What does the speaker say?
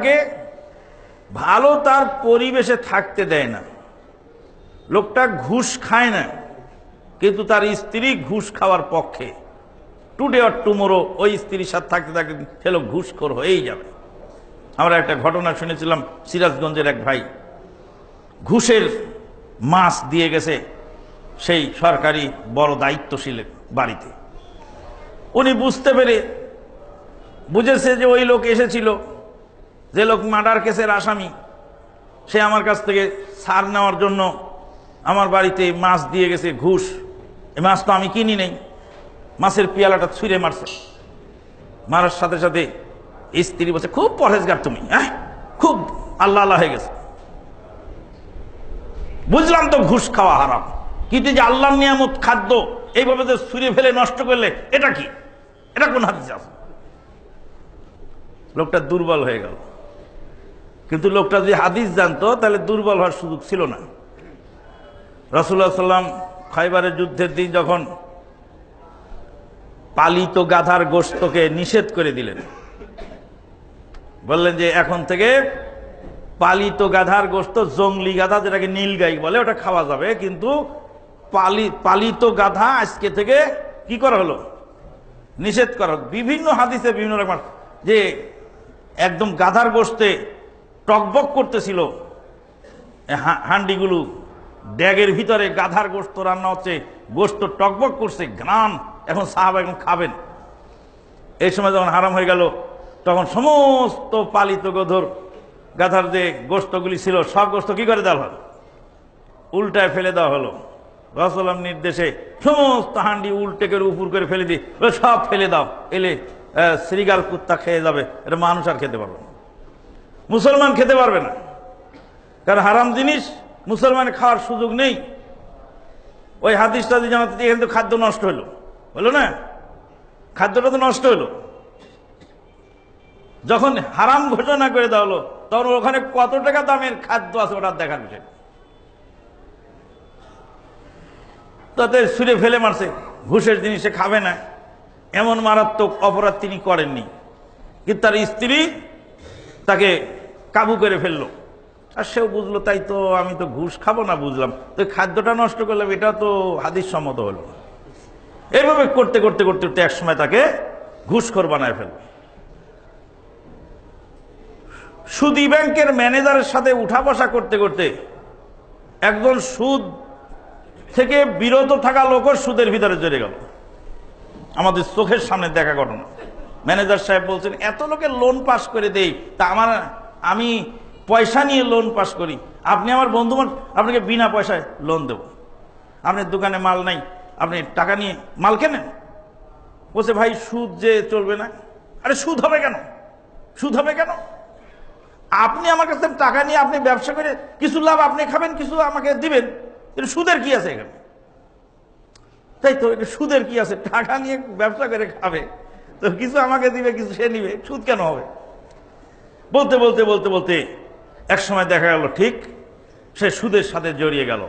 তাকে ভালো তার পরিবেশে থাকতে দেয় না লোকটা ঘুষ খায় না কিন্তু তার স্ত্রী ঘুষ খাওয়ার পক্ষে টুডে অর টুমোরো ওই স্ত্রীর সাথে থাকতে থাকে সে লোক ঘুষখোর হয়েই যাবে আমরা একটা ঘটনা শুনেছিলাম সিরাজগঞ্জের এক ভাই ঘুষের মাস দিয়ে গেছে সেই সরকারি বড় দায়িত্বশীল বাড়িতে উনি বুঝতে পেরে বুঝেছে যে ওই লোক এসেছিল যে লোক মার্ডার কেসের আসামি সে আমার কাছ থেকে সার নেওয়ার জন্য আমার বাড়িতে মাছ দিয়ে গেছে ঘুষ এই মাছ তো আমি কিনি নেই মাছের পিয়ালাটা ছুঁড়ে মারছে মারার সাথে সাথে স্ত্রী বলছে খুব পরহেজগার তুমি হ্যাঁ খুব আল্লাহ আল্লাহ হয়ে গেছে বুঝলাম তো ঘুষ খাওয়া হারাম কিন্তু যে আল্লাহ নিয়ামত খাদ্য এইভাবে যে ছুঁড়ে ফেলে নষ্ট করলে এটা কি এটা কোন হাদিস আছে লোকটা দুর্বল হয়ে গেল কিন্তু লোকটা যদি হাদিস জানতো তাহলে দুর্বল হওয়ার সুযোগ ছিল না রসুল্লাহ সাল্লাম খাইবারের যুদ্ধের দিন যখন পালিত গাধার গোস্তকে নিষেধ করে দিলেন বললেন যে এখন থেকে পালিত গাধার গোস্ত জঙ্গলি গাধা যেটাকে নীল গাই বলে ওটা খাওয়া যাবে কিন্তু পালি পালিত গাধা আজকে থেকে কি করা হলো নিষেধ করা বিভিন্ন হাদিসে বিভিন্ন রকম যে একদম গাধার গোস্তে টকবক করতেছিল হান্ডিগুলো ড্যাগের ভিতরে গাধার গোস্ত রান্না হচ্ছে গোস্ত টকবক করছে গ্রাম এখন সাহাব এখন খাবেন এই সময় যখন হারাম হয়ে গেল তখন সমস্ত পালিত গধর গাধার যে গোস্তগুলি ছিল সব গোস্ত কি করে দেওয়া হলো উল্টায় ফেলে দেওয়া হলো রসলাম নির্দেশে সমস্ত হান্ডি উল্টে করে উপর করে ফেলে দিই সব ফেলে দাও এলে শ্রীগাল কুত্তা খেয়ে যাবে এটা মানুষ আর খেতে পারবে না মুসলমান খেতে পারবে না কারণ হারাম জিনিস মুসলমান খাওয়ার সুযোগ নেই ওই হাদিস টাদি জানাতে এখানে তো খাদ্য নষ্ট হলো বলো না খাদ্যটা তো নষ্ট হলো যখন হারাম ঘোষণা করে দেওয়া হলো তখন ওখানে কত টাকা দামের খাদ্য আছে ওটা দেখার বিষয় তাতে সুরে ফেলে মারছে ঘুষের জিনিসে খাবে না এমন মারাত্মক অপরাধ তিনি করেননি কিন্তু তার স্ত্রী তাকে কাবু করে ফেললো আর সেও বুঝলো তাই তো আমি তো ঘুষ খাবো না বুঝলাম তো খাদ্যটা নষ্ট করলাম এটা তো হাদিস সম্মত হলো এইভাবে এভাবে করতে করতে করতে করতে একসময় তাকে ঘুষখোর বানায় ফেলল সুদী ব্যাংকের ম্যানেজারের সাথে উঠা বসা করতে করতে একজন সুদ থেকে বিরত থাকা লোকও সুদের ভিতরে জড়ে গেল আমাদের চোখের সামনে দেখা ঘটনা ম্যানেজার সাহেব বলছেন এত লোকের লোন পাস করে দেই তা আমার আমি পয়সা নিয়ে লোন পাস করি আপনি আমার বন্ধু আপনাকে বিনা পয়সায় লোন দেব আপনার দোকানে মাল নাই আপনি টাকা নিয়ে মাল কেনেন বলছে ভাই সুদ যে চলবে না আরে সুদ হবে কেন সুদ হবে কেন আপনি আমার কাছে টাকা নিয়ে আপনি ব্যবসা করে কিছু লাভ আপনি খাবেন কিছু আমাকে দিবেন এটা সুদের কি আছে এখানে তাই তো এটা সুদের কি আছে টাকা নিয়ে ব্যবসা করে খাবে তো কিছু আমাকে দিবে কিছু সে নিবে সুদ কেন হবে বলতে বলতে বলতে বলতে এক সময় দেখা গেল ঠিক সে সুদের সাথে জড়িয়ে গেল